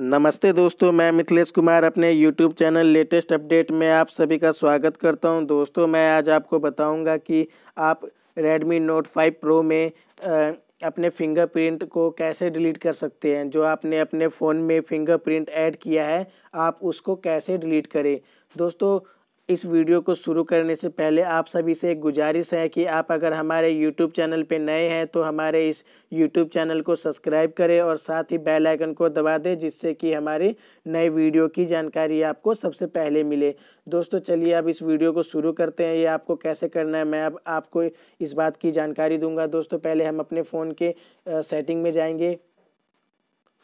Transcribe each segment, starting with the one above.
नमस्ते दोस्तों मैं मिथिलेश कुमार अपने यूट्यूब चैनल लेटेस्ट अपडेट में आप सभी का स्वागत करता हूं दोस्तों मैं आज आपको बताऊंगा कि आप Redmi Note 5 Pro में अपने फिंगरप्रिंट को कैसे डिलीट कर सकते हैं जो आपने अपने फ़ोन में फिंगरप्रिंट ऐड किया है आप उसको कैसे डिलीट करें दोस्तों इस वीडियो को शुरू करने से पहले आप सभी से एक गुजारिश है कि आप अगर हमारे YouTube चैनल पर नए हैं तो हमारे इस YouTube चैनल को सब्सक्राइब करें और साथ ही बेल आइकन को दबा दें जिससे कि हमारी नए वीडियो की जानकारी आपको सबसे पहले मिले दोस्तों चलिए अब इस वीडियो को शुरू करते हैं ये आपको कैसे करना है मैं अब आपको इस बात की जानकारी दूंगा दोस्तों पहले हम अपने फ़ोन के सेटिंग में जाएंगे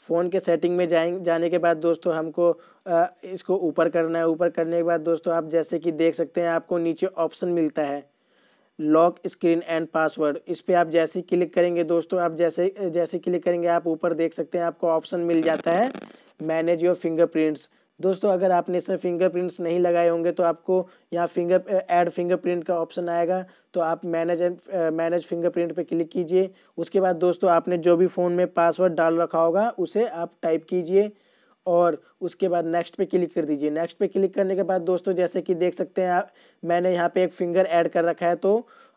फ़ोन के सेटिंग में जाए जाने के बाद दोस्तों हमको आ, इसको ऊपर करना है ऊपर करने के बाद दोस्तों आप जैसे कि देख सकते हैं आपको नीचे ऑप्शन मिलता है लॉक स्क्रीन एंड पासवर्ड इस पर आप जैसे क्लिक करेंगे दोस्तों आप जैसे जैसे क्लिक करेंगे आप ऊपर देख सकते हैं आपको ऑप्शन मिल जाता है मैनेज योर फिंगरप्रिंट्स दोस्तों अगर आपने इसमें फिंगरप्रिंट्स नहीं लगाए होंगे तो आपको यहाँ फिंगर ऐड फिंगरप्रिंट का ऑप्शन आएगा तो आप मैनेज मैनेज फिंगरप्रिंट पे क्लिक कीजिए उसके बाद दोस्तों आपने जो भी फ़ोन में पासवर्ड डाल रखा होगा उसे आप टाइप कीजिए और उसके बाद नेक्स्ट पे क्लिक कर दीजिए नेक्स्ट पे क्लिक करने के बाद दोस्तों जैसे कि देख सकते हैं आप मैंने यहाँ पे एक फिंगर ऐड कर रखा है तो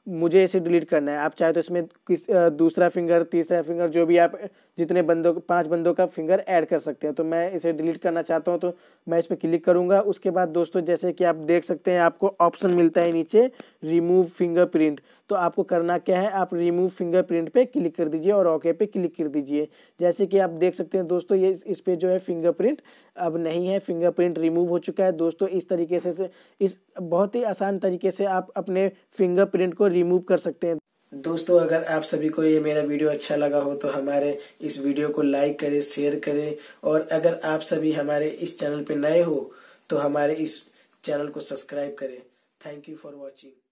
मुझे इसे डिलीट करना है आप चाहे तो इसमें किस दूसरा फिंगर तीसरा फिंगर जो भी आप जितने बंदों पांच बंदों का फिंगर ऐड कर सकते हैं तो मैं इसे डिलीट करना चाहता हूं तो मैं इस पर क्लिक करूंगा उसके बाद दोस्तों जैसे कि आप देख सकते हैं आपको ऑप्शन मिलता है नीचे रिमूव फिंगर प्रिंट तो आपको करना क्या है आप रिमूव फिंगरप्रिंट पे क्लिक कर दीजिए और ओके पे क्लिक कर दीजिए जैसे कि आप देख सकते हैं दोस्तों ये इस पर जो है फिंगरप्रिंट अब नहीं है फिंगरप्रिंट रिमूव हो चुका है दोस्तों इस तरीके से इस बहुत ही आसान तरीके से आप अपने फिंगरप्रिंट को रिमूव कर सकते हैं दोस्तों अगर आप सभी को ये मेरा वीडियो अच्छा लगा हो तो हमारे इस वीडियो को लाइक करें शेयर करें और अगर आप सभी हमारे इस चैनल पे नए हो तो हमारे इस चैनल को सब्सक्राइब करें थैंक यू फॉर वॉचिंग